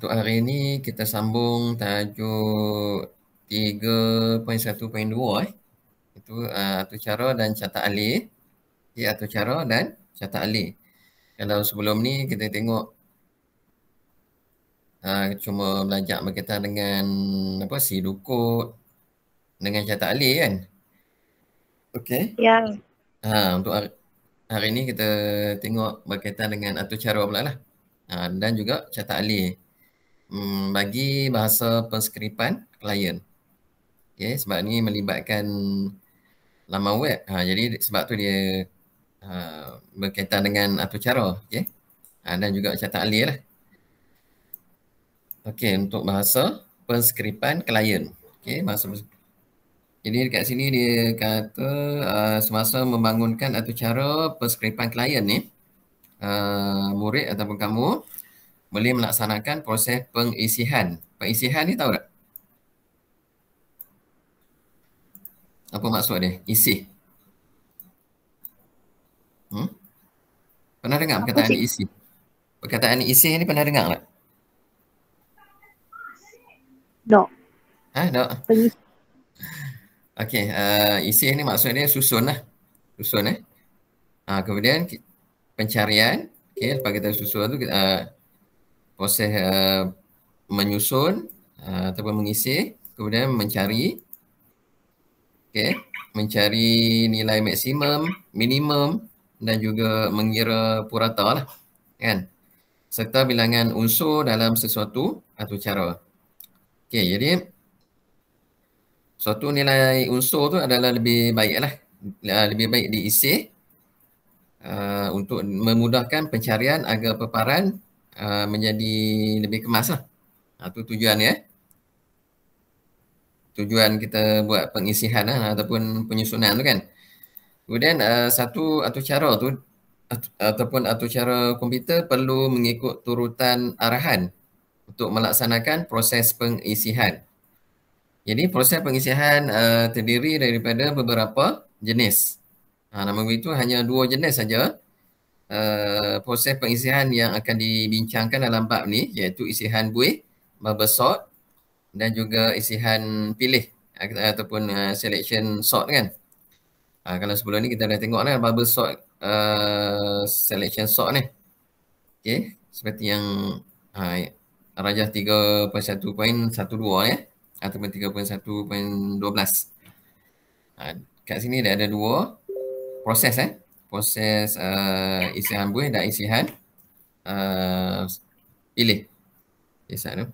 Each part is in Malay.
Untuk hari ini kita sambung tajuk 3.1.2 eh. Itu uh, atur cara dan catat alih. Ia ya, atur cara dan catat alih. Kalau sebelum ni kita tengok uh, cuma belajar berkaitan dengan apa si dukut dengan catat alih kan. Okey. Ya. Ha, untuk hari, hari ini kita tengok berkaitan dengan atur cara pula lah. Ha, dan juga catat alih hmm, bagi bahasa penskripan klien. Okay, sebab ni melibatkan laman web. Ha, jadi sebab tu dia uh, berkaitan dengan atur cara. Okay. Ha, dan juga cata alir lah. Okay, untuk bahasa penskripan klien. Okay, bahasa jadi dekat sini dia kata uh, semasa membangunkan atau cara penskripan klien ni uh, murid ataupun kamu boleh melaksanakan proses pengisihan. Pengisihan ni tahu tak? Apa maksud dia? Isi. Hmm? Pernah dengar Apa perkataan cik? isi? Perkataan isi ni pernah dengar tak? No. Ha? No? Okay. uh, isi ni maksud dia susun lah. Susun eh. Uh, kemudian pencarian. Okey, lepas kita susun tu, uh, proses uh, menyusun uh, ataupun mengisi kemudian mencari okey mencari nilai maksimum minimum dan juga mengira purata lah kan serta bilangan unsur dalam sesuatu atau cara okey jadi suatu nilai unsur tu adalah lebih baik lah lebih baik diisi uh, untuk memudahkan pencarian agar peparan Uh, menjadi lebih kemas lah. Itu ha, tujuan ya. Tujuan kita buat pengisihan lah, ataupun penyusunan tu kan. Kemudian uh, satu atau cara tu atau, ataupun atau cara komputer perlu mengikut turutan arahan untuk melaksanakan proses pengisihan. Jadi proses pengisihan uh, terdiri daripada beberapa jenis. Ha, nama itu hanya dua jenis saja uh, proses pengisihan yang akan dibincangkan dalam bab ni iaitu isihan buih, bubble sort dan juga isihan pilih eh, ataupun uh, selection sort kan. Uh, kalau sebelum ni kita dah tengok lah bubble uh, selection sort ni. Okay. Seperti yang uh, Rajah 3.1.12 ya. Eh? Ataupun 3.1.12. Uh, ah, kat sini dah ada dua proses eh proses uh, isihan buih dan isihan uh, pilih. Okay, saat tu.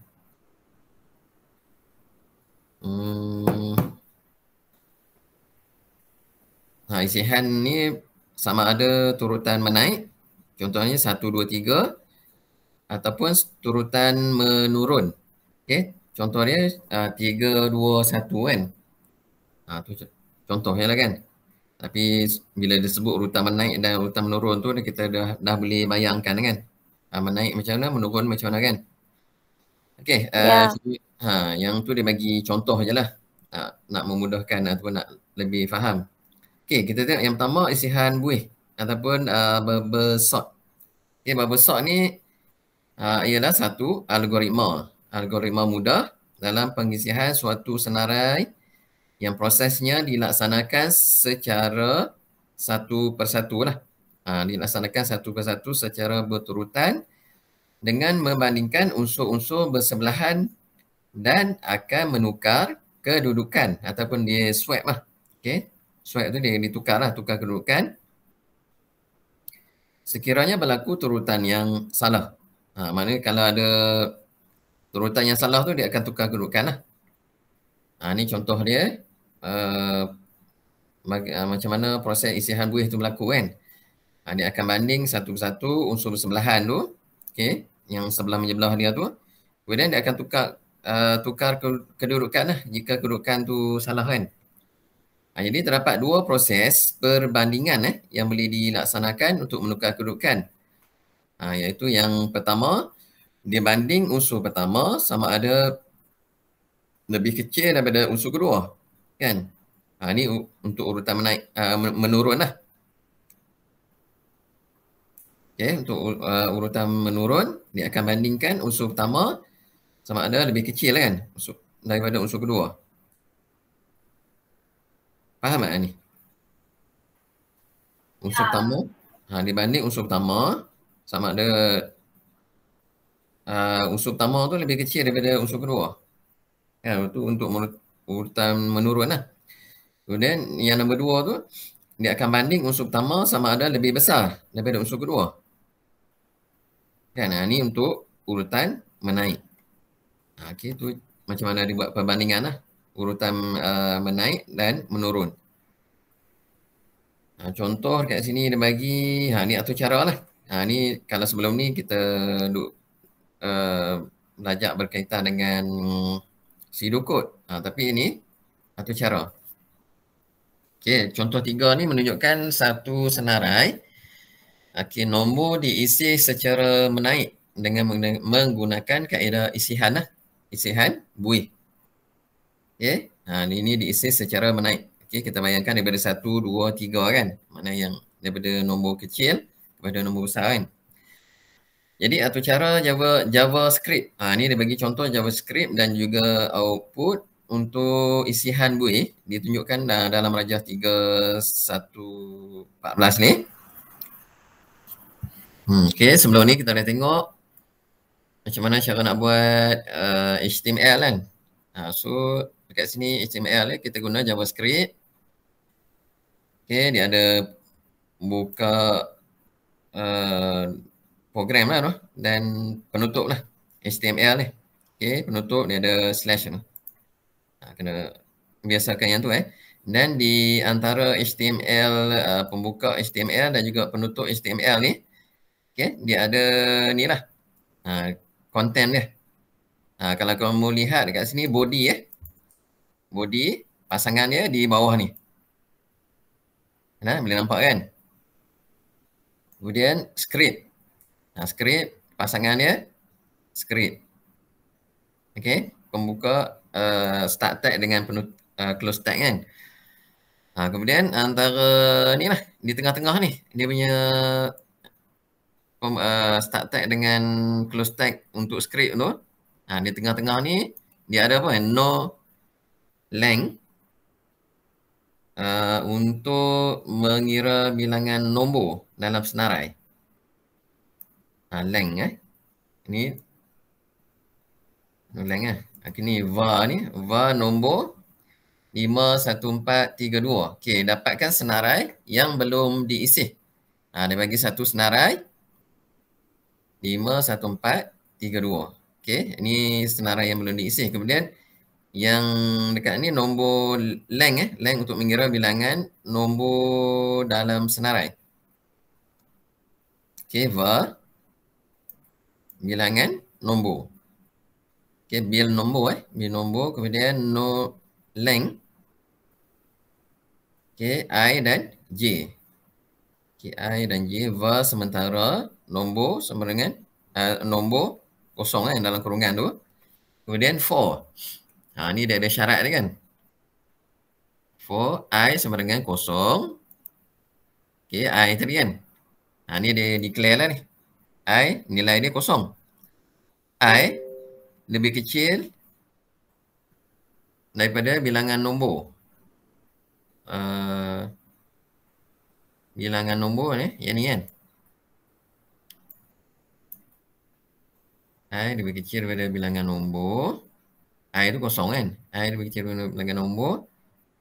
Hmm. Ha, isihan ni sama ada turutan menaik. Contohnya 1, 2, 3. Ataupun turutan menurun. Okay. Contohnya uh, 3, 2, 1 kan. Ha, tu contohnya lah kan. Tapi bila dia sebut urutan menaik dan urutan menurun tu kita dah, dah boleh bayangkan kan. Ha, menaik macam mana, menurun macam mana kan. Okey, yeah. uh, ya. ha, yang tu dia bagi contoh je lah. Ha, nak memudahkan ataupun nak lebih faham. Okey, kita tengok yang pertama isihan buih ataupun uh, ah, berbesot. Okey, berbesot ni uh, ialah satu algoritma. Algoritma mudah dalam pengisihan suatu senarai yang prosesnya dilaksanakan secara satu persatu lah. Ha, dilaksanakan satu persatu secara berturutan dengan membandingkan unsur-unsur bersebelahan dan akan menukar kedudukan ataupun dia swap lah. Okay. Swap tu dia ditukar lah, tukar kedudukan. Sekiranya berlaku turutan yang salah. Ha, maknanya kalau ada turutan yang salah tu dia akan tukar kedudukan lah. Ha, ni contoh dia uh, macam mana proses isihan buih tu berlaku kan. Uh, dia akan banding satu satu unsur bersebelahan tu. Okay. Yang sebelah menyebelah dia tu. Kemudian dia akan tukar uh, tukar kedudukan lah jika kedudukan tu salah kan. Uh, jadi terdapat dua proses perbandingan eh, yang boleh dilaksanakan untuk menukar kedudukan. Ha, iaitu yang pertama dia banding unsur pertama sama ada lebih kecil daripada unsur kedua kan ha, ni untuk urutan menaik uh, menurun lah okay, untuk uh, urutan menurun dia akan bandingkan unsur pertama sama ada lebih kecil lah kan unsur, daripada unsur kedua faham tak ni unsur ya. pertama ha, dibanding unsur pertama sama ada uh, unsur pertama tu lebih kecil daripada unsur kedua ya, kan? tu untuk menurut urutan menurun lah. Kemudian yang nombor dua tu, dia akan banding unsur pertama sama ada lebih besar daripada unsur kedua. Kan? ini ha, untuk urutan menaik. Ha, okey, tu macam mana dia buat perbandingan lah. Urutan uh, menaik dan menurun. Ha, contoh kat sini dia bagi, ha, ni atur cara lah. Ha, ni kalau sebelum ni kita duk uh, belajar berkaitan dengan Sidu kot. Ha, tapi ini satu cara. Okey, contoh tiga ni menunjukkan satu senarai. Okey, nombor diisi secara menaik dengan menggunakan kaedah isihan lah. Isihan buih. Okey, ha, ini diisi secara menaik. Okey, kita bayangkan daripada satu, dua, tiga kan. Mana yang daripada nombor kecil kepada nombor besar kan. Jadi atau cara Java JavaScript. Ha, ni dia bagi contoh JavaScript dan juga output untuk isihan buih eh. ditunjukkan dalam rajah 3.1.14 ni. Hmm, okay, sebelum ni kita dah tengok macam mana cara nak buat uh, HTML kan. Ha, so dekat sini HTML ni eh, kita guna JavaScript. Okay, dia ada buka uh, program lah tu dan penutup lah HTML ni. Okay, penutup ni ada slash tu. Ha, kena biasakan yang tu eh. Dan di antara HTML, uh, pembuka HTML dan juga penutup HTML ni, okay, dia ada ni lah. Ha, content dia. Ha, kalau kamu lihat dekat sini, body eh. Body, pasangan dia di bawah ni. Nah, boleh nampak kan? Kemudian, script. Nah, skrip pasangannya skrip. okay? pembuka uh, start tag dengan penuh eh, uh, close tag kan. Ha, kemudian antara ni lah, di tengah-tengah ni, dia punya uh, start tag dengan close tag untuk skrip, tu. Ha, di tengah-tengah ni, dia ada apa? No length uh, untuk mengira bilangan nombor dalam senarai uh, ah, length eh. ni no length eh. Ini eh. var ni, var nombor 51432. okay dapatkan senarai yang belum diisi. Ha, ah, dia bagi satu senarai. 51432. okay ini senarai yang belum diisi. Kemudian yang dekat ni nombor length eh. Length untuk mengira bilangan nombor dalam senarai. okay var bilangan nombor. Okay, bil nombor eh. Bil nombor kemudian no length. Okay, I dan J. Okay, I dan J var sementara nombor sama dengan uh, nombor kosong eh, yang dalam kurungan tu. Kemudian for. Ha, ni dia ada syarat ni kan. For I sama dengan kosong. Okay, I tadi kan. Ha, ni dia declare lah ni. I nilai ni kosong. I lebih kecil daripada bilangan nombor. Uh, bilangan nombor ni, yang ni kan. I lebih kecil daripada bilangan nombor. I tu kosong kan. I lebih kecil daripada bilangan nombor.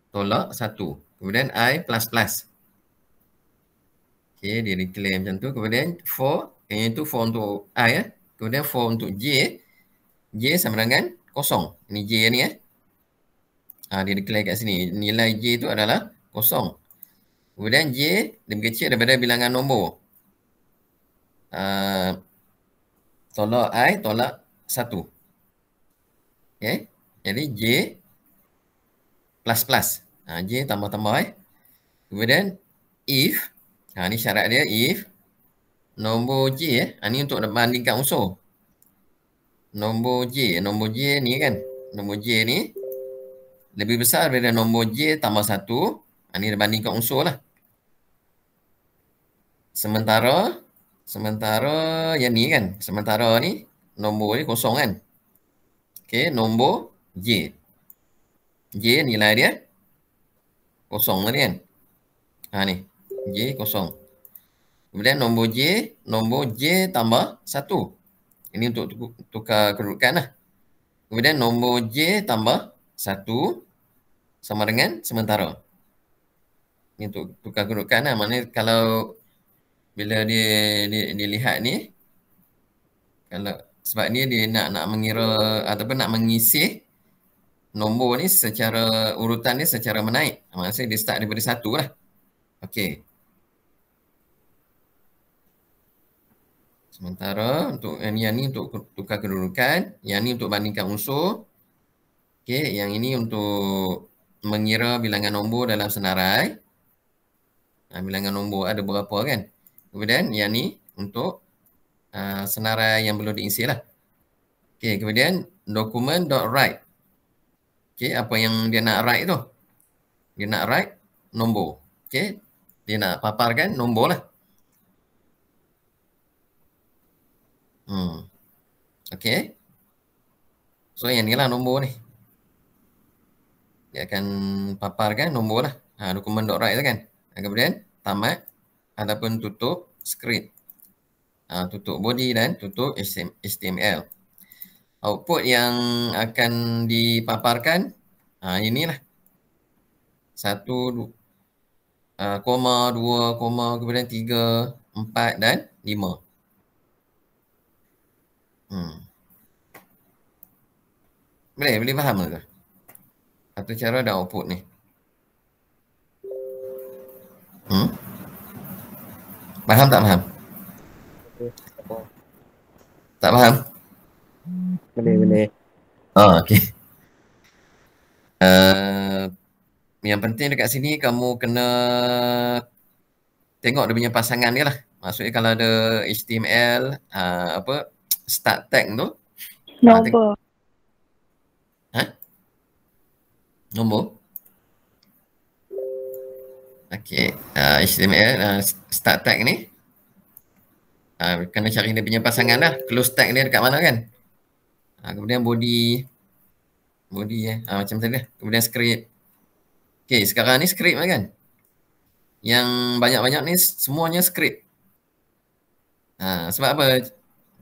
Tolak satu. Kemudian I plus plus. Okay, dia declare macam tu. Kemudian for yang itu for untuk i ya. Kemudian for untuk j. Eh. J sama dengan kosong. Ini j ni ya. Ha, dia declare kat sini. Nilai j itu adalah kosong. Kemudian j lebih kecil daripada bilangan nombor. Uh, tolak i tolak 1. Okay. Jadi j plus plus. Ha, j tambah-tambah eh. Kemudian if. Ha, ni syarat dia if nombor J eh. Ha, ni untuk bandingkan usul. Nombor J. Eh. Nombor J ni kan. Nombor J ni. Lebih besar daripada nombor J tambah 1. Ha, ah, ni bandingkan usul lah. Sementara. Sementara yang ni kan. Sementara ni. Nombor ni kosong kan. Okay. Nombor J. J nilai dia. Kosong lah ni kan. Ha ni. J kosong. Kemudian nombor J, nombor J tambah 1. Ini untuk tukar kerudukan lah. Kemudian nombor J tambah 1 sama dengan sementara. Ini untuk tukar kerudukan lah. Maksudnya kalau bila dia, dilihat ni, kalau sebab ni dia nak nak mengira ataupun nak mengisi nombor ni secara urutan ni secara menaik. Maksudnya dia start daripada 1 lah. Okey. Sementara untuk yang eh, ni, yang ni untuk tukar kedudukan, yang ni untuk bandingkan unsur. Okey, yang ini untuk mengira bilangan nombor dalam senarai. Ha, bilangan nombor ada berapa kan? Kemudian yang ni untuk uh, senarai yang belum diisi lah. Okey, kemudian document.write. Okey, apa yang dia nak write tu? Dia nak write nombor. Okey, dia nak paparkan nombor lah. Hmm. Okey. So yang ni lah nombor ni. Dia akan paparkan nombor lah. Ha, dokumen dot right tu kan. Ha, kemudian tamat ataupun tutup screen, Ha, tutup body dan tutup HTML. Output yang akan dipaparkan ha, inilah. Satu, dua, ha, koma, dua, koma, kemudian tiga, empat dan lima. Hmm. Boleh, boleh faham ke? Satu cara dan output ni. Hmm? Faham tak faham? Okay. Tak faham? Boleh, boleh. Oh, ah, okay. Uh, eh, yang penting dekat sini kamu kena tengok dia punya pasangan dia lah. Maksudnya kalau ada HTML, uh, ah, apa, start tag tu? Ah, Nombor. Ha? Nombor? Okay. Uh, ah, HTML uh, ah, start tag ni. Uh, kena cari dia punya pasangan lah. Close tag dia dekat mana kan? Uh, kemudian body. Body eh. Uh, macam tadi lah. Kemudian script. Okay. Sekarang ni script lah kan? Yang banyak-banyak ni semuanya script. Uh, sebab apa?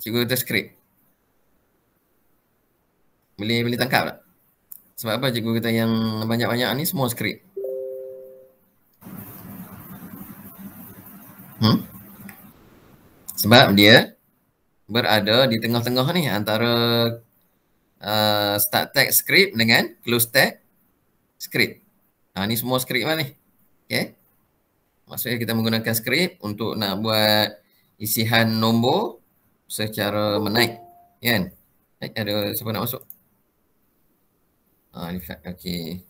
Cikgu Dr. Skrip. Boleh boleh tangkap tak? Sebab apa cikgu kata yang banyak-banyak ni semua skrip. Hmm? Sebab dia berada di tengah-tengah ni antara uh, start tag skrip dengan close tag skrip. Ha, ni semua skrip mana? Lah ni. Okay. Maksudnya kita menggunakan skrip untuk nak buat isihan nombor secara menaik kan naik ada siapa nak masuk ah lihat okey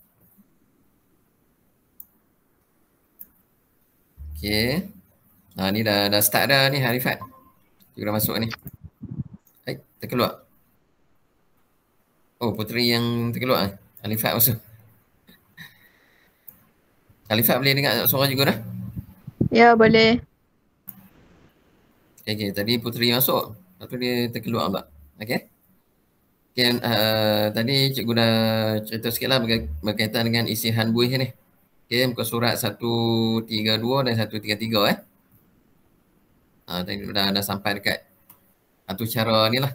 okey ah ni dah dah start dah ni Harifat juga dah masuk ni hai terkeluar oh puteri yang terkeluar ah Harifat masuk Harifat boleh dengar suara juga dah ya boleh Okay, okay. tadi puteri masuk. Lepas dia terkeluar pula. Okay. Okay, uh, eh, tadi cikgu dah cerita sikit lah berkaitan dengan isi buih ni. Okay, muka surat 132 dan 133 eh. Uh, tadi dah, dah sampai dekat satu ah, cara ni lah.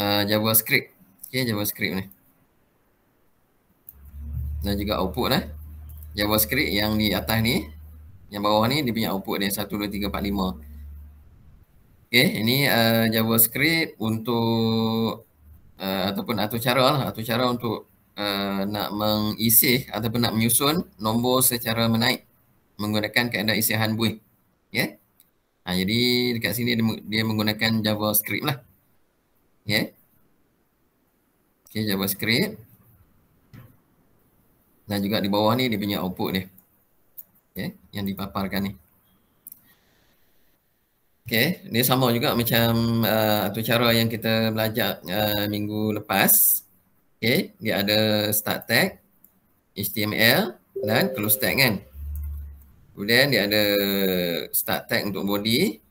Uh, JavaScript. Okay, JavaScript ni. Dan juga output eh. JavaScript yang di atas ni, yang bawah ni, dia punya output dia 1, 2, 3, 4, Okay, ini uh, JavaScript untuk uh, ataupun atau cara lah, atau cara untuk uh, nak mengisi ataupun nak menyusun nombor secara menaik menggunakan keadaan isihan buih. Yeah. Ha, jadi dekat sini dia, dia menggunakan JavaScript lah. Yeah. Okay, JavaScript. Dan juga di bawah ni dia punya output dia. Okay, ya? yang dipaparkan ni. Okay, dia sama juga macam uh, tu cara yang kita belajar uh, minggu lepas. Okay, dia ada start tag, HTML dan close tag kan. Kemudian dia ada start tag untuk body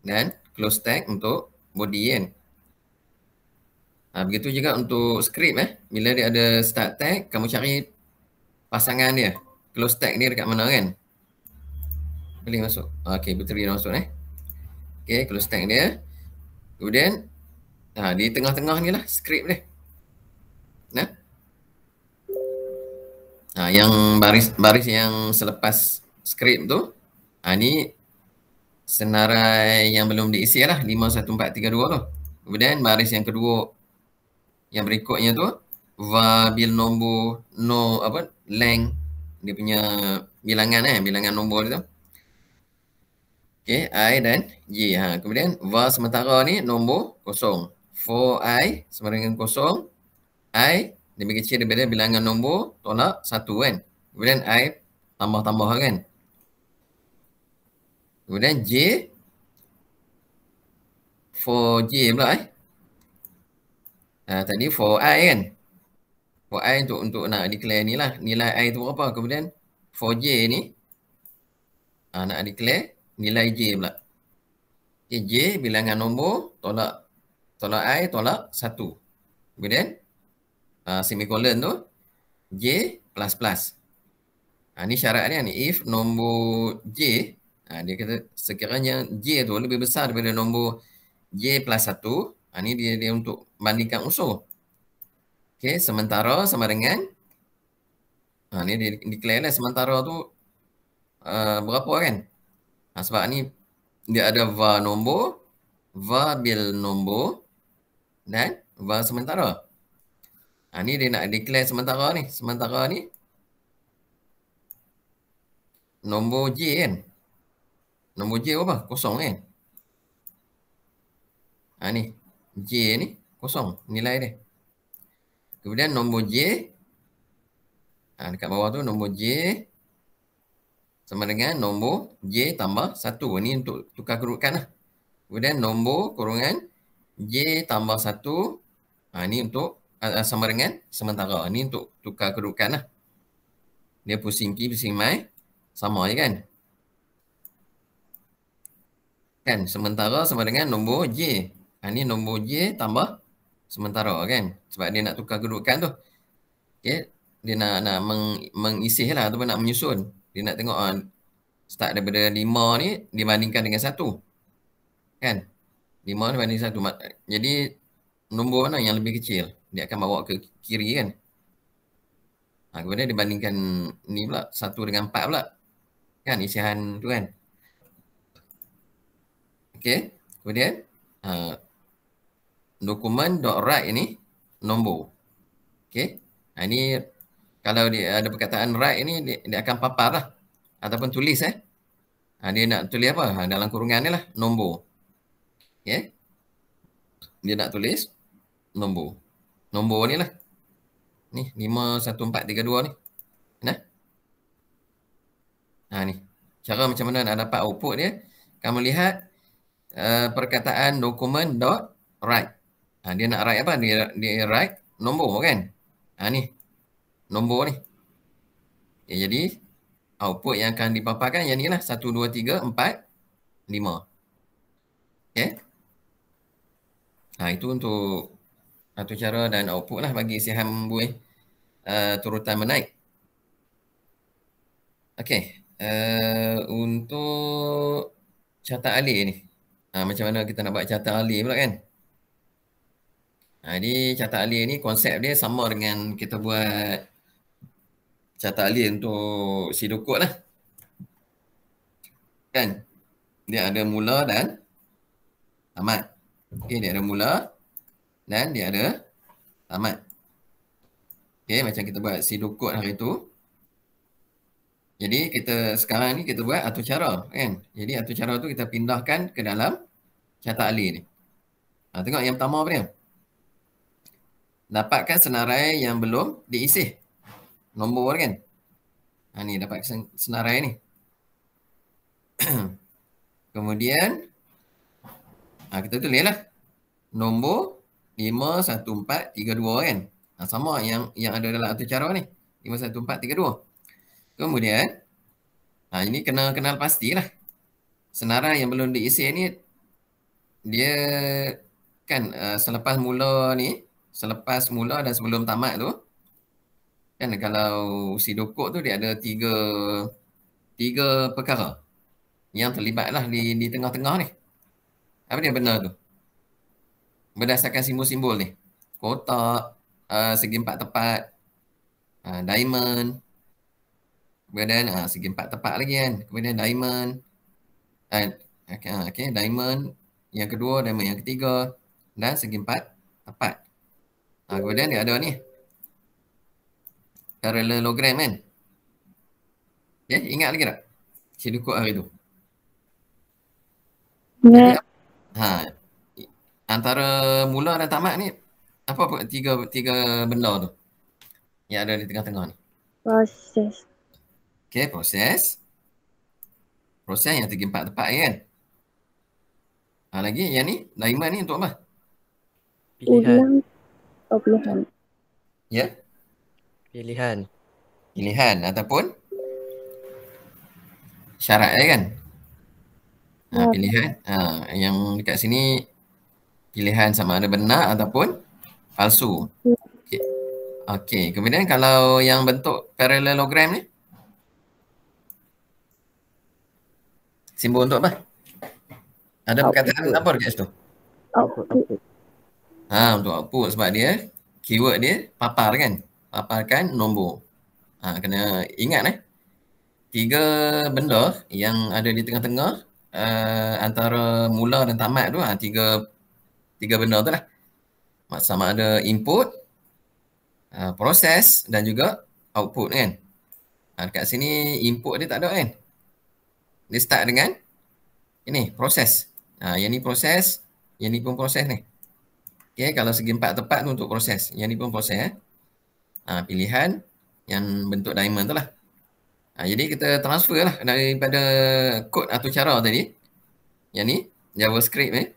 dan close tag untuk body kan. Ha, begitu juga untuk script eh. Bila dia ada start tag, kamu cari pasangan dia. Close tag ni dekat mana kan. Boleh masuk. Okay, betul dia masuk eh. Okay, close tag dia. Kemudian, ha, di tengah-tengah ni lah skrip dia. Nah. Ha, yang baris baris yang selepas skrip tu, ha, ni senarai yang belum diisi lah, 51432 tu. Kemudian baris yang kedua, yang berikutnya tu, va bil nombor no apa, length dia punya bilangan eh, bilangan nombor dia tu. Okay, I dan J. Ha. Kemudian, var sementara ni nombor kosong. 4 I sama dengan kosong. I lebih kecil daripada bilangan nombor tolak satu kan. Kemudian I tambah-tambah kan. Kemudian J. 4 J pula eh. Ha, tadi 4 I kan. 4 I untuk, untuk nak declare ni lah. Nilai I tu berapa. Kemudian 4 J ni. Ha, nak declare nilai J pula. Okay, J bilangan nombor tolak tolak I tolak 1. Kemudian uh, ah, semicolon tu J plus plus. Ha, ni syarat dia ni. If nombor J, ha, dia kata sekiranya J tu lebih besar daripada nombor J plus 1. Ha, ni dia, dia untuk bandingkan usul. Okay, sementara sama dengan ha, ni dia declare lah sementara tu uh, berapa kan? Ha, sebab ni dia ada va nombor, va bil nombor dan va sementara. Ha, ni dia nak declare sementara ni. Sementara ni nombor J kan. Nombor J apa? Kosong kan. Ha, ni J ni kosong nilai dia. Kemudian nombor J ha, dekat bawah tu nombor J sama dengan nombor J tambah 1. Ini untuk tukar kerudukan lah. Kemudian nombor kurungan J tambah 1. Ha, ini untuk uh, sama dengan sementara. Ini untuk tukar kerudukan lah. Dia pusing key, pusing mai Sama je kan? Kan? Sementara sama dengan nombor J. Ha, ini nombor J tambah sementara kan? Sebab dia nak tukar kerudukan tu. Okay. Dia nak, nak meng, mengisih lah ataupun nak menyusun dia nak tengok uh, start daripada lima ni dibandingkan dengan satu. Kan? Lima ni banding satu. Jadi nombor mana yang lebih kecil? Dia akan bawa ke kiri kan? Ha, kemudian dibandingkan ni pula, satu dengan empat pula. Kan isihan tu kan? Okay. Kemudian uh, dokumen dot write ni nombor. Okay. Ha, ini kalau dia ada perkataan write ni dia, dia akan papar lah ataupun tulis eh ha, dia nak tulis apa ha, dalam kurungan ni lah nombor ya yeah. dia nak tulis nombor nombor ni lah ni 51432 ni nah ha, ni cara macam mana nak dapat output dia kamu lihat uh, perkataan dokumen dot write ha, dia nak write apa dia, dia write nombor kan ha, ni nombor ni. Okay, ya, jadi output yang akan dipaparkan yang ni lah 1, 2, 3, 4, 5. Okay. Ha, itu untuk satu cara dan output lah bagi siham buih eh, uh, turutan menaik. Okay. Uh, eh, untuk catat alih ni. Ha, macam mana kita nak buat catat alih pula kan? Ha, jadi catat alih ni konsep dia sama dengan kita buat Carta alien untuk si dokok lah. Kan? Dia ada mula dan tamat. Okay, dia ada mula dan dia ada tamat. Okay, macam kita buat si dokok hari tu. Jadi, kita sekarang ni kita buat atur cara. Kan? Jadi, atur cara tu kita pindahkan ke dalam carta alien ni. Ha, tengok yang pertama apa dia? Dapatkan senarai yang belum diisi nombor kan. Ha ni dapat senarai ni. Kemudian ha, kita tulis lah. Nombor 51432 kan. Ha, sama yang yang ada dalam atur cara ni. 51432. Kemudian ha, ini kena kenal pastilah. Senarai yang belum diisi ni dia kan uh, selepas mula ni selepas mula dan sebelum tamat tu kan kalau si dokok tu dia ada tiga tiga perkara yang terlibat lah di di tengah-tengah ni. Apa dia benar tu? Berdasarkan simbol-simbol ni. Kotak, uh, segi empat tepat, uh, diamond, kemudian uh, segi empat tepat lagi kan. Kemudian diamond, and, okay, uh, okay, diamond yang kedua, diamond yang ketiga, dan segi empat tepat. Uh, kemudian dia ada ni, parallelogram kan? Ya, okay, ingat lagi tak? Sudoku hari tu. Yeah. Ha. Antara mula dan tamat ni apa, apa tiga tiga benda tu yang ada di tengah-tengah ni? Proses. Okay, proses. Proses yang tiga empat tepat kan? Ha, lagi yang ni, diamond ni untuk apa? Pilihan. Oh, pilihan. Ya, yeah? Pilihan. Pilihan ataupun syarat eh kan? Ha, ya. pilihan. Ha, yang dekat sini pilihan sama ada benar ataupun palsu. Okey. Okay. Kemudian kalau yang bentuk paralelogram ni? Simbol untuk apa? Ada perkataan output. apa dekat situ? Output. Ha, untuk output sebab dia keyword dia papar kan? Ya paparkan nombor. Ha, kena ingat eh. Tiga benda yang ada di tengah-tengah uh, antara mula dan tamat tu, ha, tiga tiga benda tu lah. Sama ada input, uh, proses dan juga output kan. Ha, dekat sini input dia tak ada kan. Dia start dengan ini proses. Ha, yang ni proses, yang ni pun proses ni. Okay, kalau segi empat tepat tu untuk proses. Yang ni pun proses eh uh, pilihan yang bentuk diamond tu lah. Uh, jadi kita transfer lah daripada kod atau cara tadi. Yang ni, JavaScript ni. Eh.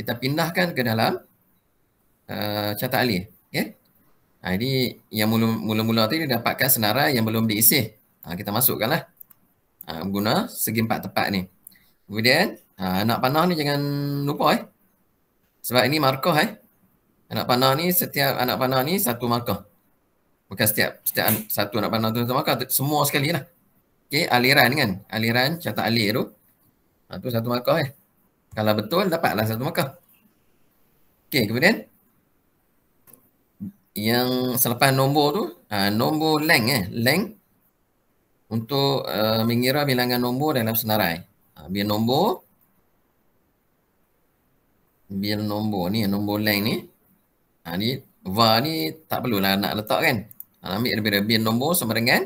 Kita pindahkan ke dalam uh, cata alih. Okay. Ha, jadi yang mula-mula tadi dapatkan senarai yang belum diisi. Ha, kita masukkan lah. Ha, guna segi empat tepat ni. Kemudian ha, anak panah ni jangan lupa eh. Sebab ini markah eh. Anak panah ni setiap anak panah ni satu markah. Bukan setiap setiap satu nak panah tu tak makan, semua sekali lah. Okay, aliran kan. Aliran, catat alir tu. Ha, tu satu makah eh. Kalau betul, dapatlah satu makah. Okay, kemudian. Yang selepas nombor tu, ha, nombor length eh. Length untuk uh, mengira bilangan nombor dalam senarai. Ha, biar nombor. bil nombor ni, nombor length ni. Ha, ni, var ni tak perlulah nak letak kan. Uh, ambil daripada bin nombor sama dengan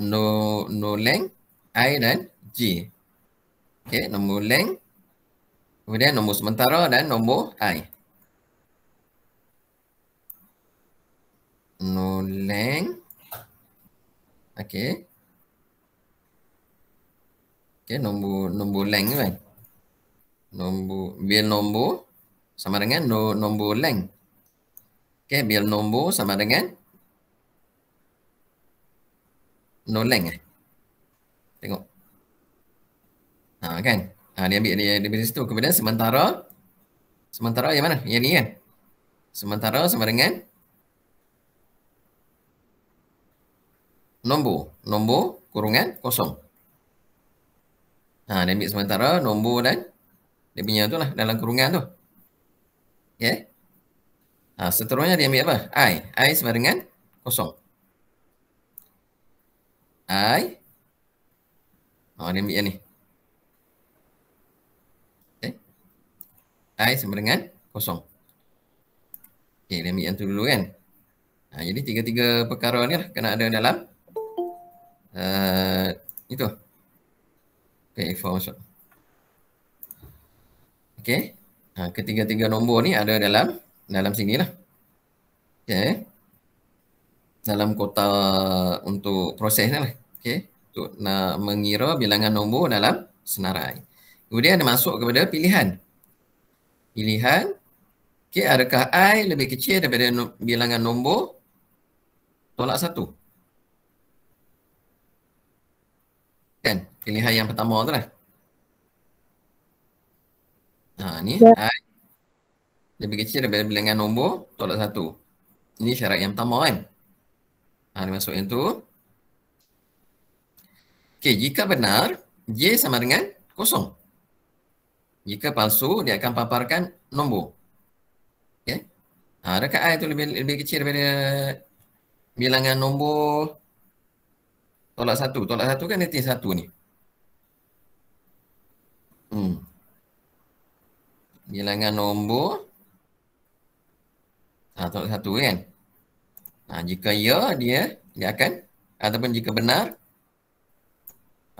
no no leng i dan j. okey nombor leng kemudian nombor sementara dan nombor i. No leng okey okey nombor nombor length kan. Nombor bil nombor sama dengan no, nombor leng okey bil nombor sama dengan no length eh. Tengok. Ha kan? Ha dia ambil dia dari situ kemudian sementara sementara yang mana? Yang ni kan. Sementara sama dengan nombor nombor kurungan kosong. Ha dia ambil sementara nombor dan dia punya tu lah dalam kurungan tu. Okay. Ya? Ha, seterusnya dia ambil apa? I. I sama dengan kosong. I Oh, ni ambil yang ni Okay I sama dengan kosong Okay, dia ambil yang tu dulu kan ha, Jadi tiga-tiga perkara ni lah Kena ada dalam uh, eh, Itu Okay, if I Okay ha, Ketiga-tiga nombor ni ada dalam Dalam sini lah Okay dalam kota untuk proses lah. Okay. Untuk nak mengira bilangan nombor dalam senarai. Kemudian ada masuk kepada pilihan. Pilihan. Okay, adakah I lebih kecil daripada no, bilangan nombor tolak satu? Kan? Pilihan yang pertama tu lah. Ha, ni yeah. I lebih kecil daripada bilangan nombor tolak satu. Ini syarat yang pertama kan? Ha, dia masuk yang tu. Okey, jika benar, J sama dengan kosong. Jika palsu, dia akan paparkan nombor. Okey. Ha, adakah I itu lebih, lebih kecil daripada bilangan nombor tolak satu? Tolak satu kan netis satu ni. Hmm. Bilangan nombor ha, tolak satu kan? Ha, jika ya, dia dia akan. Ataupun jika benar.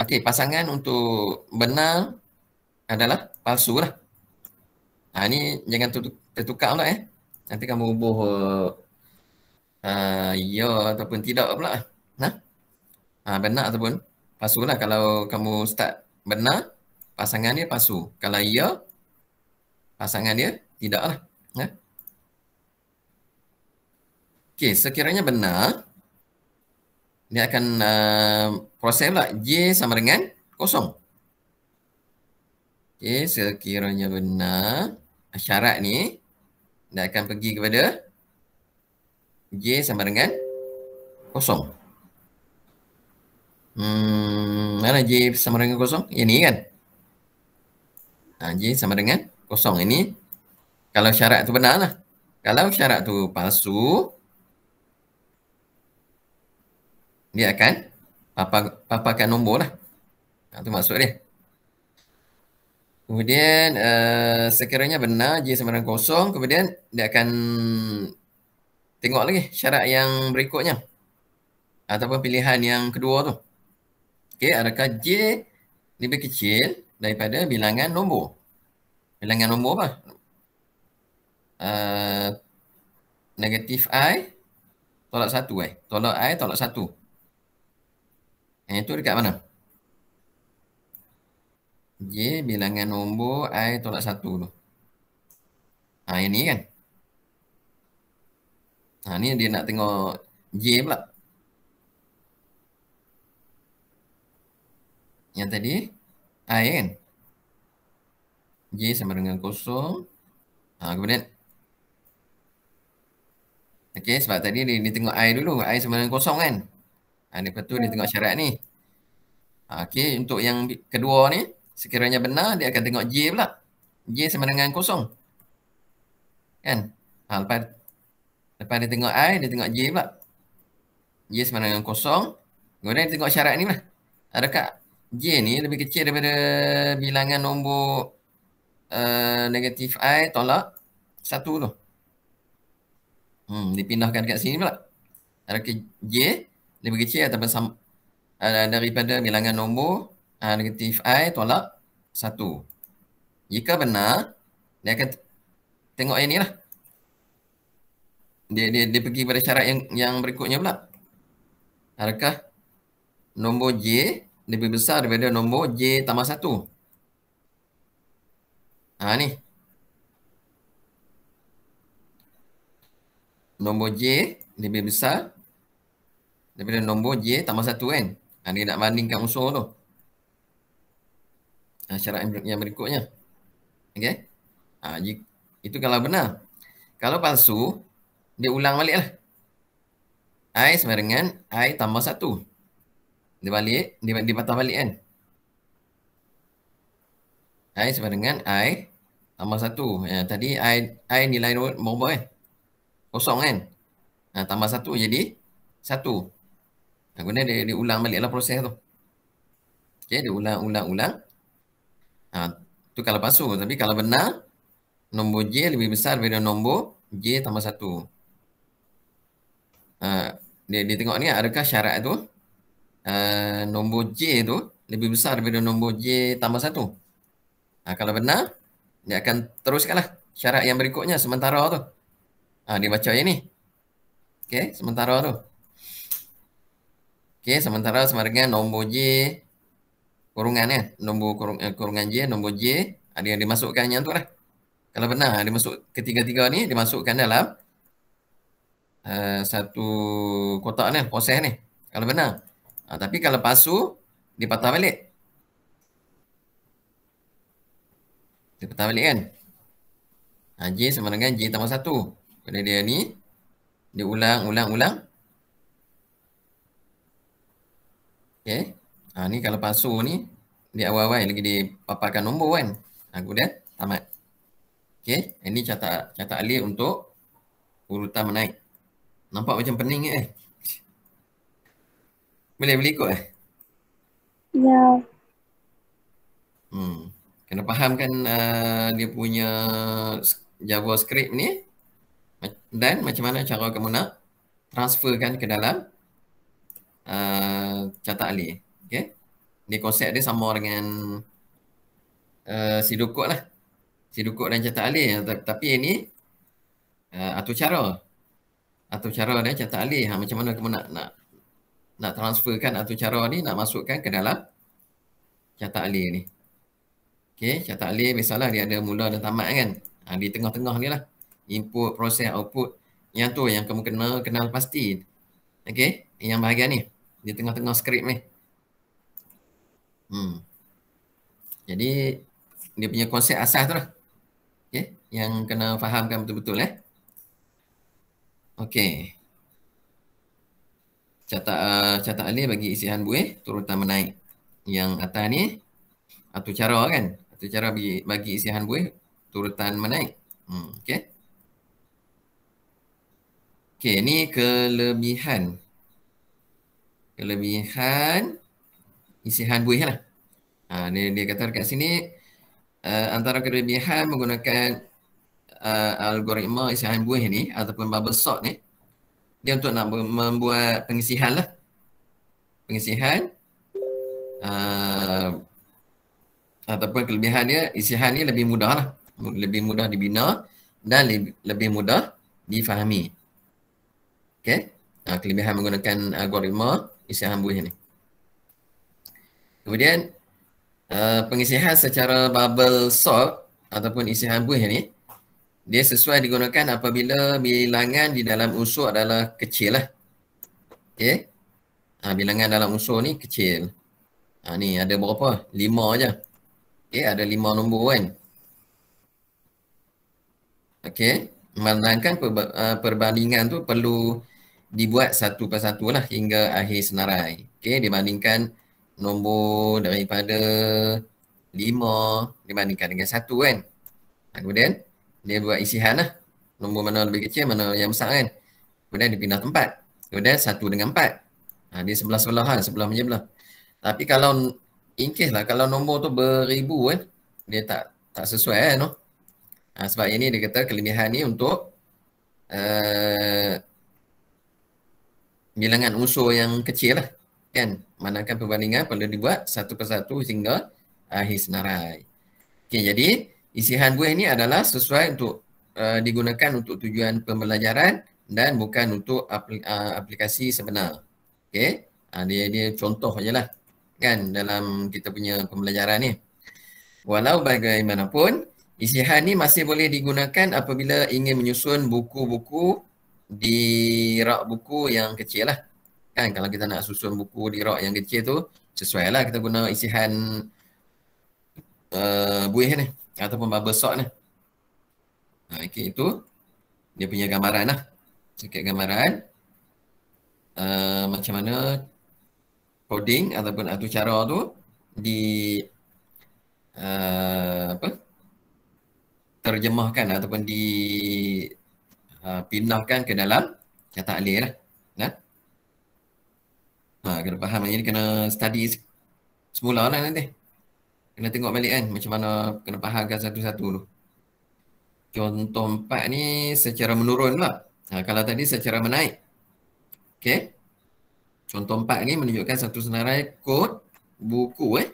Okey, pasangan untuk benar adalah palsu lah. Ha, ni jangan tertukar pula eh. Nanti kamu ubah uh, uh, ya ataupun tidak pula. Nah, ha? benar ataupun palsu lah. Kalau kamu start benar, pasangan dia palsu. Kalau ya, pasangan dia tidak lah. Nah. Okey, sekiranya benar, dia akan uh, proses pula J sama dengan kosong. Okey, sekiranya benar, syarat ni dia akan pergi kepada J sama dengan kosong. Hmm, mana J sama dengan kosong? Ini kan? Ha, J sama dengan kosong. Ini kalau syarat tu benar lah. Kalau syarat tu palsu, dia akan papa papa paparkan nombor lah. Itu ha, maksud dia. Kemudian uh, sekiranya benar J sama dengan kosong, kemudian dia akan tengok lagi syarat yang berikutnya. Ataupun pilihan yang kedua tu. Okey, adakah J lebih kecil daripada bilangan nombor? Bilangan nombor apa? Uh, negatif I tolak satu eh. Tolak I tolak satu. Yang itu dekat mana? J bilangan nombor I tolak 1 tu. Ha, yang ni kan? Ha, ni dia nak tengok J pula. Yang tadi, I kan? J sama dengan kosong. Ha, kemudian, Okey, sebab tadi dia, dia tengok I dulu. I sama dengan kosong kan? Ha, lepas tu dia ya. tengok syarat ni. Ha, ah, okay, untuk yang kedua ni, sekiranya benar, dia akan tengok J pula. J sama dengan kosong. Kan? Ha, lepas, lepas dia tengok I, dia tengok J pula. J sama dengan kosong. Kemudian dia tengok syarat ni lah. Adakah J ni lebih kecil daripada bilangan nombor uh, negatif I tolak satu tu. Hmm, dipindahkan dekat sini pula. Adakah J lebih kecil ataupun sama uh, eh, daripada bilangan nombor uh, negatif i tolak satu. Jika benar, dia akan tengok yang ni lah. Dia, dia, dia pergi pada syarat yang yang berikutnya pula. Adakah nombor j lebih besar daripada nombor j tambah satu. Ha ni. Nombor j lebih besar daripada nombor J tambah satu kan. Ha, dia nak bandingkan unsur tu. Ha, syarat yang berikutnya. Okay. Ha, itu kalau benar. Kalau palsu, dia ulang balik lah. I sama dengan I tambah satu. Dia balik, dia, dia patah balik kan. I sama dengan I tambah satu. Ya, tadi I, I nilai berapa kan? Kosong kan? Ha, tambah satu jadi satu. Dan kemudian dia, dia ulang baliklah proses tu. Okay, dia ulang, ulang, ulang. Ha, tu kalau palsu. Tapi kalau benar, nombor J lebih besar daripada nombor J tambah satu. Ha, dia, dia tengok ni adakah syarat tu uh, nombor J tu lebih besar daripada nombor J tambah satu. Ha, kalau benar, dia akan teruskanlah syarat yang berikutnya sementara tu. Ha, dia baca yang ni. Okay, sementara tu. Okey, sementara sama dengan nombor J kurungan kan? Ya. Nombor kurung, eh, kurungan J, nombor J ada yang dimasukkan yang tu lah. Kalau benar, dia masuk ketiga-tiga ni, dimasukkan dalam uh, satu kotak ni, proses ni. Kalau benar. Uh, ah, tapi kalau pasu, dia patah balik. Dia patah balik kan? Uh, J sama dengan J tambah satu. Kena dia ni, dia ulang, ulang, ulang. Okay. Ha, ni kalau pasu ni, di awal-awal lagi dipaparkan nombor kan. Aku ha, dah ya? tamat. Okay. Ini eh, catat, catat alih untuk urutan menaik. Nampak macam pening eh. Boleh beli ikut eh? Ya. Hmm. Kena fahamkan uh, dia punya JavaScript ni. Dan macam mana cara kamu nak transferkan ke dalam uh, catat alih. Okay. Ni konsep dia sama dengan uh, eh, sidukuk lah. si Sidukuk dan catat alih. Tapi ini uh, atur cara. Atur cara dia catat alih. Ha, macam mana kamu nak, nak nak transferkan atur cara ni nak masukkan ke dalam catat alih ni. Okay, catat alih misalnya dia ada mula dan tamat kan. Ha, di tengah-tengah ni lah. Input, proses, output. Yang tu yang kamu kena kenal pasti. Okay, yang bahagian ni. Di tengah-tengah skrip ni. Hmm. Jadi dia punya konsep asas tu lah. Okay. Yang kena fahamkan betul-betul eh. Okay. Catat, uh, catat alih bagi isihan hanbu eh. Turutan menaik. Yang atas ni. Atau cara kan. Atau cara bagi, bagi isihan hanbu eh. Turutan menaik. Hmm. Okay. Okay. Ni kelebihan. Okay kelebihan isihan buih lah. Ha, dia, dia kata dekat sini uh, antara kelebihan menggunakan uh, algoritma isihan buih ni ataupun bubble sort ni dia untuk nak membuat pengisihan lah. Pengisihan uh, ataupun kelebihan dia isihan ni lebih mudah lah. Lebih mudah dibina dan lebih, lebih mudah difahami. Okay. Ha, kelebihan menggunakan algoritma isyahan buih ni. Kemudian uh, pengisihan secara bubble sort ataupun isi buih ni dia sesuai digunakan apabila bilangan di dalam unsur adalah kecil lah. Okay. Ha, ah, bilangan dalam unsur ni kecil. Ha, ni ada berapa? Lima aja. Okay, ada lima nombor kan. Okay. Menangkan perba- ah, perbandingan tu perlu dibuat satu persatu lah hingga akhir senarai. Okey, dibandingkan nombor daripada lima dibandingkan dengan satu kan. Ha, kemudian dia buat isihan lah. Nombor mana lebih kecil, mana yang besar kan. Kemudian dipindah tempat. Kemudian satu dengan empat. Ha, dia sebelah-sebelah kan, sebelah menyebelah. Lah, lah. Tapi kalau in case lah, kalau nombor tu beribu kan, dia tak tak sesuai kan. No? Ha, sebab ini dia kata kelebihan ni untuk eh, bilangan unsur yang kecil lah kan manakan perbandingan perlu dibuat satu persatu sehingga akhir senarai okey jadi isihan buah ini adalah sesuai untuk uh, digunakan untuk tujuan pembelajaran dan bukan untuk eh, aplikasi sebenar okey uh, dia dia contoh ajalah kan dalam kita punya pembelajaran ni walau bagaimanapun isihan ni masih boleh digunakan apabila ingin menyusun buku-buku di rak buku yang kecil lah. Kan kalau kita nak susun buku di rak yang kecil tu, sesuai lah kita guna isihan uh, buih ni ataupun bubble sock ni. Ha, okay, itu dia punya gambaran lah. Sikit gambaran uh, macam mana coding ataupun atur cara tu di uh, apa terjemahkan ataupun di Ah, pindahkan ke dalam kata alih lah. Ya? Ha, kena faham maknanya ni kena study semula lah nanti. Kena tengok balik kan macam mana kena fahamkan satu-satu tu. Contoh empat ni secara menurun lah. Ha, kalau tadi secara menaik. Okay. Contoh empat ni menunjukkan satu senarai kod buku eh.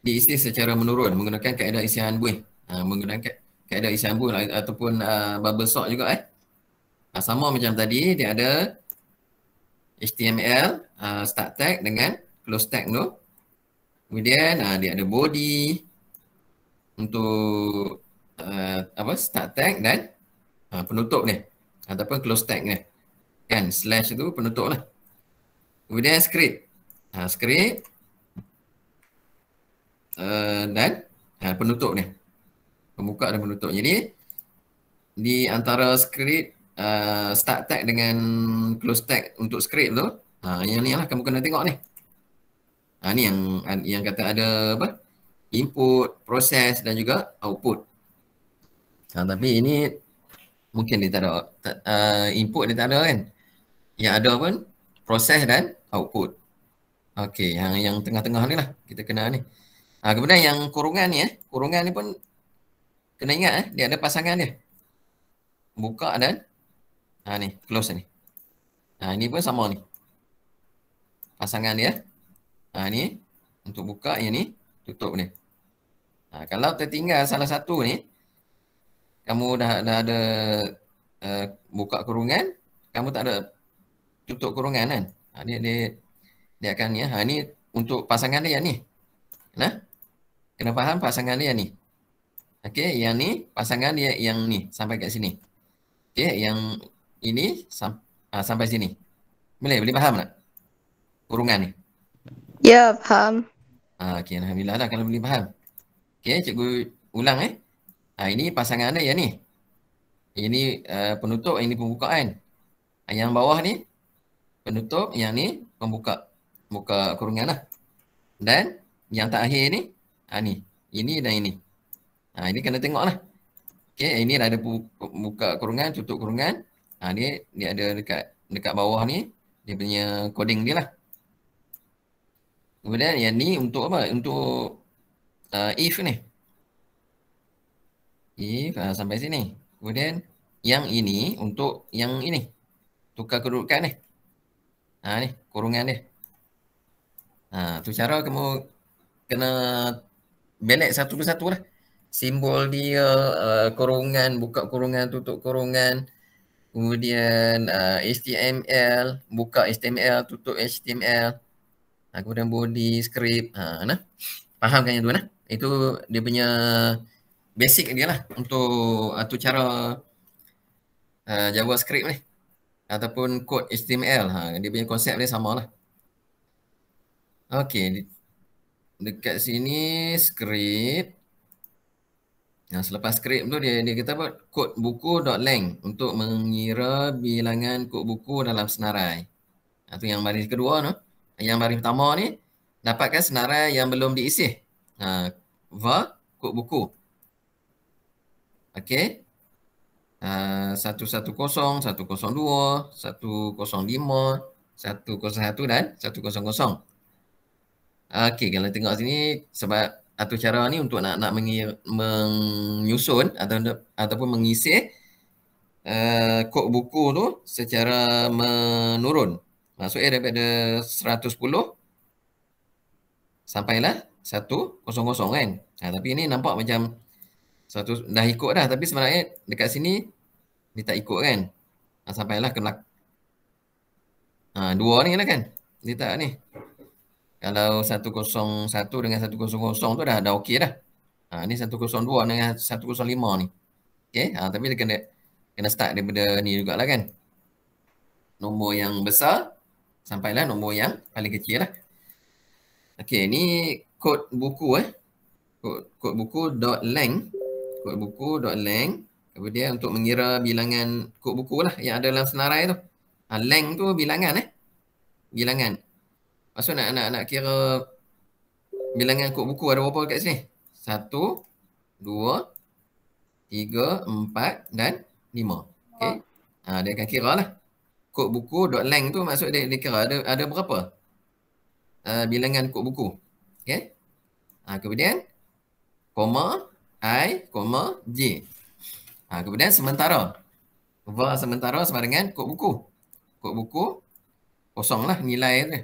Diisi secara menurun menggunakan kaedah isian buih. Ha, menggunakan kaedah isian buih lah, ataupun uh, bubble sock juga eh. Ah, sama macam tadi dia ada HTML uh, ah, start tag dengan close tag tu. Kemudian uh, dia ada body untuk uh, apa start tag dan uh, penutup ni ataupun close tag ni. Kan slash tu penutup lah. Kemudian script. Uh, script uh, dan uh, penutup ni. Pembuka dan penutup. Jadi di antara script uh, start tag dengan close tag untuk script tu. Ha, yang ni lah kamu kena tengok ni. Ha, ni yang yang kata ada apa? Input, proses dan juga output. Ha, tapi ini mungkin dia tak ada uh, input dia tak ada kan. Yang ada pun proses dan output. Okey, yang ha, yang tengah-tengah ni lah kita kena ni. Ha, kemudian yang kurungan ni eh, kurungan ni pun kena ingat eh, dia ada pasangan dia. Buka dan Ha ni, close ni. Ha ini pun sama ni. Pasangan dia. Ha ni untuk buka yang ni, tutup ni. Ha kalau tertinggal salah satu ni kamu dah dah ada uh, buka kurungan, kamu tak ada tutup kurungan kan. Ha dia dia, dia akan ni ha ni untuk pasangan dia yang ni. Nah. Kena faham pasangan dia yang ni. Okey, yang ni pasangan dia yang ni sampai kat sini. Okey, yang ini sam, uh, sampai sini. Boleh? Boleh faham tak? Kurungan ni. Ya, yeah, faham. Uh, ah, okay, Alhamdulillah lah kalau boleh faham. Okay, cikgu ulang eh. Uh, ini pasangan anda yang ni. Ini uh, penutup, ini pembukaan. Uh, yang bawah ni, penutup. Yang ni, pembuka. Buka kurungan lah. Dan yang tak akhir ni, uh, ni. Ini dan ini. Uh, ini kena tengok lah. Okay, ini ada buka kurungan, tutup kurungan. Ha, dia dia ada dekat dekat bawah ni dia punya coding dia lah. Kemudian yang ni untuk apa? Untuk uh, if ni. If uh, sampai sini. Kemudian yang ini untuk yang ini. Tukar kedudukan ni. Ha ni kurungan dia. Ha tu cara kamu kena belek satu persatu lah. Simbol dia, uh, kurungan, buka kurungan, tutup kurungan kemudian uh, HTML, buka HTML, tutup HTML, uh, kemudian body, script, uh, nah. faham kan yang tu nah? Itu dia punya basic dia lah untuk atau uh, cara uh, JavaScript ni ataupun kod HTML. Ha, dia punya konsep dia sama lah. Okay. Dekat sini script. Nah selepas script tu dia dia kata apa? kod buku dot length untuk mengira bilangan kod buku dalam senarai. Ha, tu yang baris kedua tu. Yang baris pertama ni dapatkan senarai yang belum diisi. Ha, va kod buku. Okay. Uh, 110, 102, 105, 101 dan 100. Okey, kalau tengok sini sebab atau cara ni untuk nak nak menyusun atau ataupun mengisi uh, eh, kod buku tu secara menurun. Maksudnya daripada 110 sampailah 100 kan. Ha, tapi ini nampak macam satu dah ikut dah tapi sebenarnya dekat sini dia tak ikut kan. Ha, sampailah kena ha, dua ni lah kan. Dia tak ni kalau 101 dengan 100 tu dah dah okey dah. Ha, ni 102 dengan 105 ni. Okey, ha, tapi dia kena kena start daripada ni jugalah kan. Nombor yang besar sampailah nombor yang paling kecil lah. Okey, ni kod buku eh. Kod, kod buku dot length. Kod buku dot length. Kemudian untuk mengira bilangan kod buku lah yang ada dalam senarai tu. Ha, length tu bilangan eh. Bilangan. Maksud nak, anak nak kira bilangan kod buku ada berapa kat sini? Satu, dua, tiga, empat dan lima. Okay. Ha, dia akan kira lah. Kod buku dot length tu maksud dia, dia kira ada, ada berapa? Uh, bilangan kod buku. Okay. Ha, kemudian, koma, I, koma, J. Ha, kemudian sementara. Var sementara sama dengan kod buku. Kod buku kosong lah nilai tu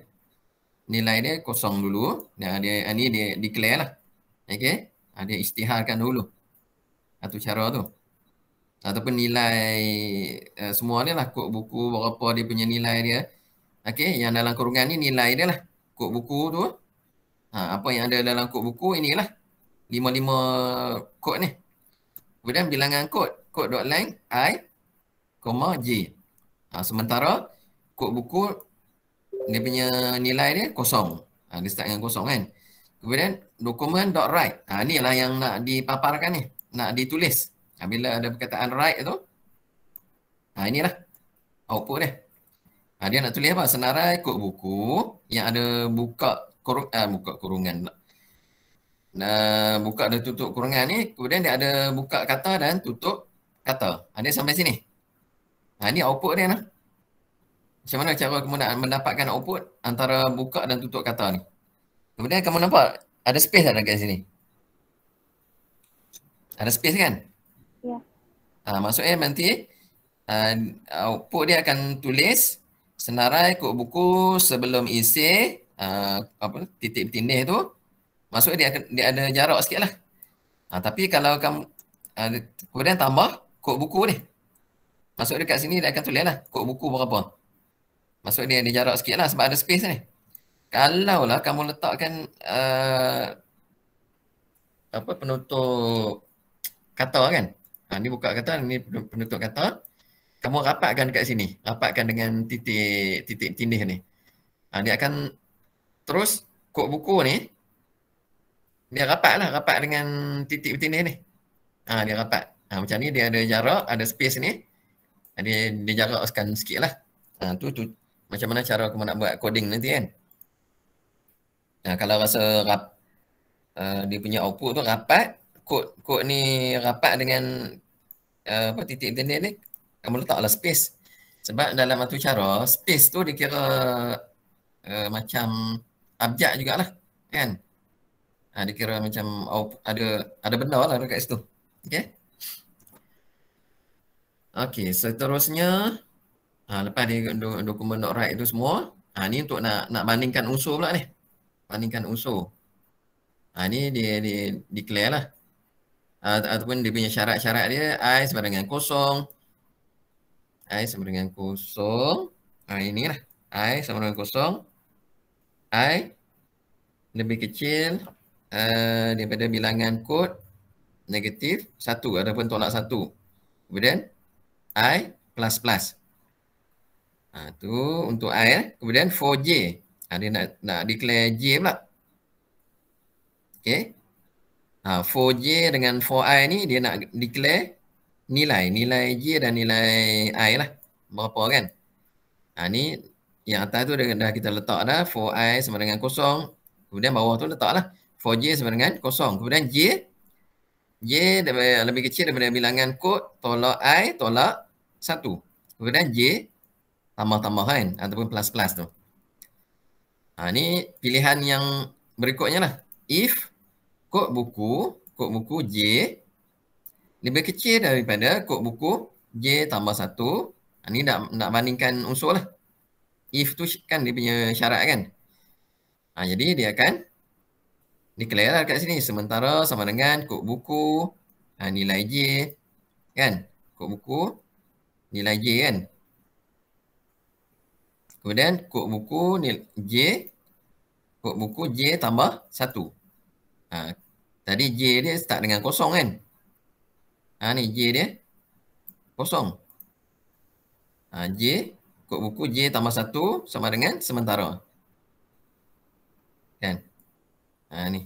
nilai dia kosong dulu dan dia ini ah, dia declare lah okey ah, dia isytiharkan dulu satu cara tu ataupun nilai uh, semua ni lah kod buku berapa dia punya nilai dia okay? yang dalam kurungan ni nilai dia lah kod buku tu ha, apa yang ada dalam kod buku inilah lima kod ni kemudian bilangan kod kod dot length i comma j ha, sementara kod buku dia punya nilai dia kosong. Ha, dia start dengan kosong kan. Kemudian dokumen dot write. Ha, ni lah yang nak dipaparkan ni. Nak ditulis. Ha, bila ada perkataan write tu. Ha, inilah output dia. Ha, dia nak tulis apa? Senarai kod buku yang ada buka kurung, ha, buka kurungan. Nah, ha, buka dan tutup kurungan ni. Kemudian dia ada buka kata dan tutup kata. Ha, dia sampai sini. Ha, ni output dia lah macam mana cara kamu nak mendapatkan output antara buka dan tutup kata ni. Kemudian kamu nampak ada space tak dekat sini? Ada space kan? Ya. Ha, ah, maksudnya nanti uh, output dia akan tulis senarai kod buku sebelum isi uh, apa titik tindih tu maksudnya dia, akan, dia ada jarak sikit lah. Ha, tapi kalau kamu uh, kemudian tambah kod buku ni. Maksudnya dekat sini dia akan tulis lah kod buku berapa. Maksud dia ada jarak sikit lah sebab ada space ni. Kalau lah kamu letakkan uh, apa penutup kata kan. Ha, ni buka kata, ni penutup kata. Kamu rapatkan dekat sini. Rapatkan dengan titik titik tindih ni. Ha, dia akan terus kod buku ni. Dia rapat lah. Rapat dengan titik tindih ni. Ha, dia rapat. Ha, macam ni dia ada jarak, ada space ni. Ha, dia, dia jarakkan sikit lah. Ha, tu, tu, macam mana cara aku nak buat coding nanti kan. Nah, kalau rasa rap, uh, dia punya output tu rapat, kod, kod ni rapat dengan uh, apa titik titik ni, kamu letaklah space. Sebab dalam satu cara, space tu dikira uh, macam abjad jugalah. Kan? Ha, dikira macam ada ada benda lah dekat situ. Okay? Okay, seterusnya. So Ha, lepas dia dokumen not right tu semua, ha, ni untuk nak nak bandingkan unsur pula ni. Bandingkan unsur. Ha, ni dia, dia declare lah. Ha, ataupun dia punya syarat-syarat dia, I sama dengan kosong. I sama dengan kosong. Ha, ini lah. I sama dengan kosong. I lebih kecil uh, daripada bilangan kod negatif satu ataupun tolak satu. Kemudian I plus plus. Ha, tu untuk I eh. Kemudian 4J. Ha, dia nak, nak declare J pula. Okay. Ha, 4J dengan 4I ni dia nak declare nilai. Nilai J dan nilai I lah. Berapa kan? Ha, ni yang atas tu dah, dah kita letak dah. 4I sama dengan kosong. Kemudian bawah tu letak lah. 4J sama dengan kosong. Kemudian J. J lebih kecil daripada bilangan kod tolak I tolak 1. Kemudian J tambah-tambahan tambah ataupun plus-plus tu. Ha, ni pilihan yang berikutnya lah. If kod buku, kod buku J lebih kecil daripada kod buku J tambah satu. Ha, ni nak, nak bandingkan unsur lah. If tu kan dia punya syarat kan. Ha, jadi dia akan declare lah kat sini. Sementara sama dengan kod buku ha, nilai J kan. Kod buku nilai J kan. Kemudian kod buku ni J. Kod buku J tambah 1. Ha, tadi J dia start dengan kosong kan? Ha, ni J dia. Kosong. Ha, J. Kod buku J tambah 1 sama dengan sementara. Kan? Ha, ni.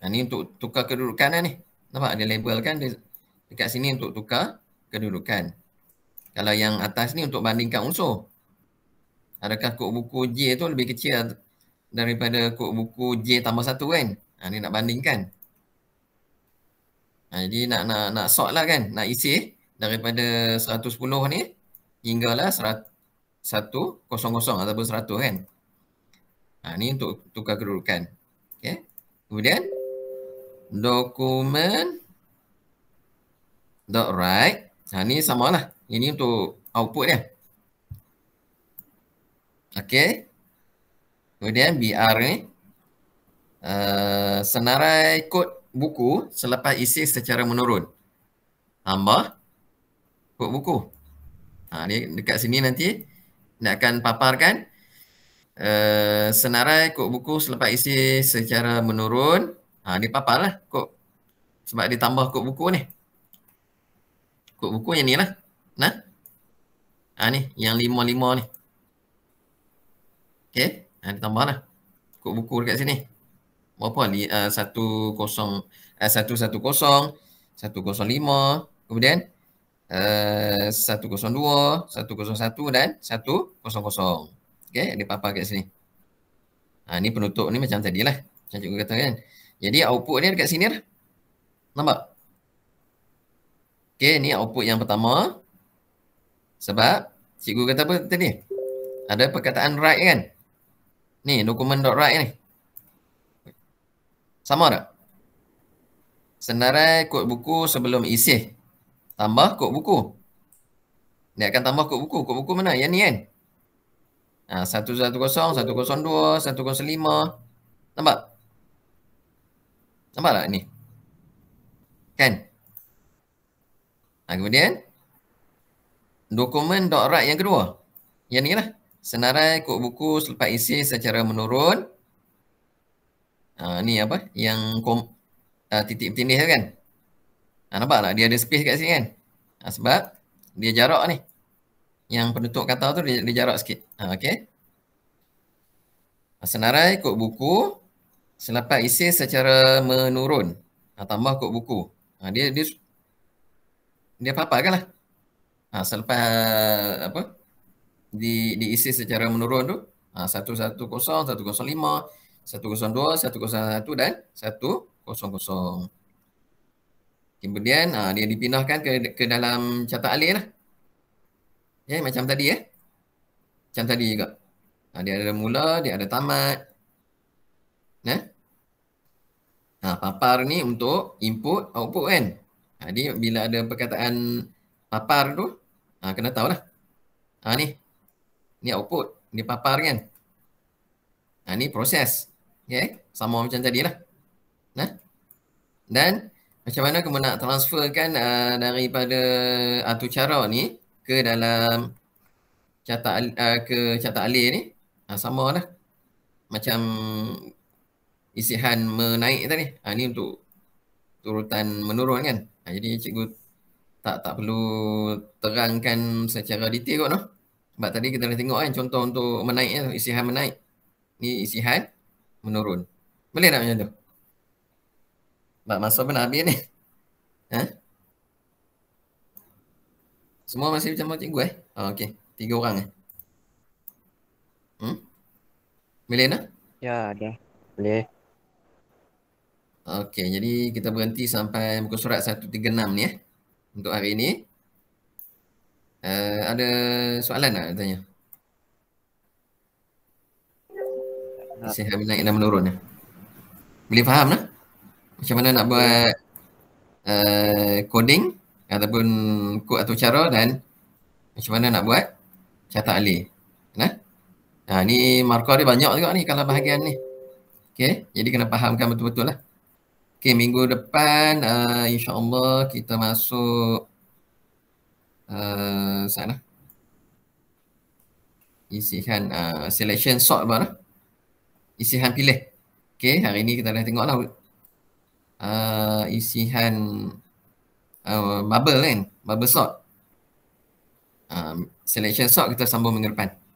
Ha, ni untuk tukar kedudukan lah ni. Nampak dia label kan? Dia dekat sini untuk tukar kedudukan. Kalau yang atas ni untuk bandingkan unsur. Adakah kod buku J tu lebih kecil daripada kod buku J tambah satu kan? Ha, ni nak bandingkan. Ha, jadi nak nak nak sort lah kan? Nak isi daripada 110 ni hinggalah 100 ataupun 100 kan? Ha, ni untuk tukar kedudukan. Okay. Kemudian dokumen dot right. Ha, ni sama lah. Ini untuk output dia. Okey, Kemudian BR ni. Uh, senarai kod buku selepas isi secara menurun. Tambah kod buku. Ha, ni dekat sini nanti nak akan paparkan. Uh, senarai kod buku selepas isi secara menurun. Ha, ni papar lah kod. Sebab dia tambah kod buku ni. Kod buku yang ni lah. Nah. Ha, ni yang lima-lima ni. Okay. Ha, eh, tambah lah. Kod buku dekat sini. Berapa? uh, satu kosong. Uh, satu satu kosong. Satu kosong lima. Kemudian. Uh, satu kosong dua. Satu kosong satu dan satu kosong kosong. Okay. Ada apa-apa dekat sini. Ha, ni penutup ni macam tadi lah. Macam cikgu kata kan. Jadi output dia dekat sini lah. Nampak? Okay, ni output yang pertama. Sebab cikgu kata apa tadi? Ada perkataan write kan? Ni dokumen dot right ni. Sama tak? Senarai kod buku sebelum isi. Tambah kod buku. Dia akan tambah kod buku. Kod buku mana? Yang ni kan? Ha, 110, 102, 105. Nampak? Nampak tak ni? Kan? Ha, kemudian dokumen dot right yang kedua. Yang ni lah senarai kod buku selepas isi secara menurun. Ha, ni apa? Yang kom, uh, titik bertindih kan? Ha, nampak tak? Dia ada space kat sini kan? Ha, sebab dia jarak ni. Yang penutup kata tu dia, dia jarak sikit. Ha, okay. Ha, senarai kod buku selepas isi secara menurun. Ha, tambah kod buku. Ha, dia dia dia apa-apa kan lah. Ha, selepas apa? di diisi secara menurun tu ha, 110, 105, 102, 101 dan 100. Kemudian ha, dia dipindahkan ke ke dalam catat alih lah. Ya yeah, macam tadi ya. Eh? Macam tadi juga. Ha, dia ada mula, dia ada tamat. nah ya. Ha, papar ni untuk input output kan. Jadi ha, bila ada perkataan papar tu, ha, kena tahulah. Ha, ni ni output ni papar kan ha, ni proses okay? Ya, eh? sama macam tadi lah nah? dan macam mana kamu nak transferkan uh, daripada atu uh, cara ni ke dalam catat uh, ke catat alir ni ha, ah, sama lah macam isihan menaik tadi ha, ni untuk turutan menurun kan ha, jadi cikgu tak tak perlu terangkan secara detail kot noh sebab tadi kita dah tengok kan contoh untuk menaik ya, isihan menaik. Ni isihan menurun. Boleh tak macam tu? Sebab masa pun nak habis ni. Ha? Semua masih macam mana cikgu eh? Oh, ah, okay. Tiga orang eh? Hmm? Boleh nak? Ya, ada. Boleh. Okay, jadi kita berhenti sampai muka surat 136 ni eh. Untuk hari ni. Uh, ada soalan nak tanya? Ah. Sihab naik dan menurun ya? Boleh faham lah? Macam mana nak buat uh, coding ataupun kod atau cara dan macam mana nak buat catat alih. Nah? Ha, ni markah dia banyak juga ni kalau bahagian ni. Okay, jadi kena fahamkan betul-betul lah. Okay, minggu depan uh, eh, insyaAllah kita masuk Eh, sana lah. isihan uh, eh, selection sort bar lah. isihan pilih okay hari ni kita dah tengoklah uh, eh, isihan uh, bubble kan bubble sort uh, selection sort kita sambung minggu depan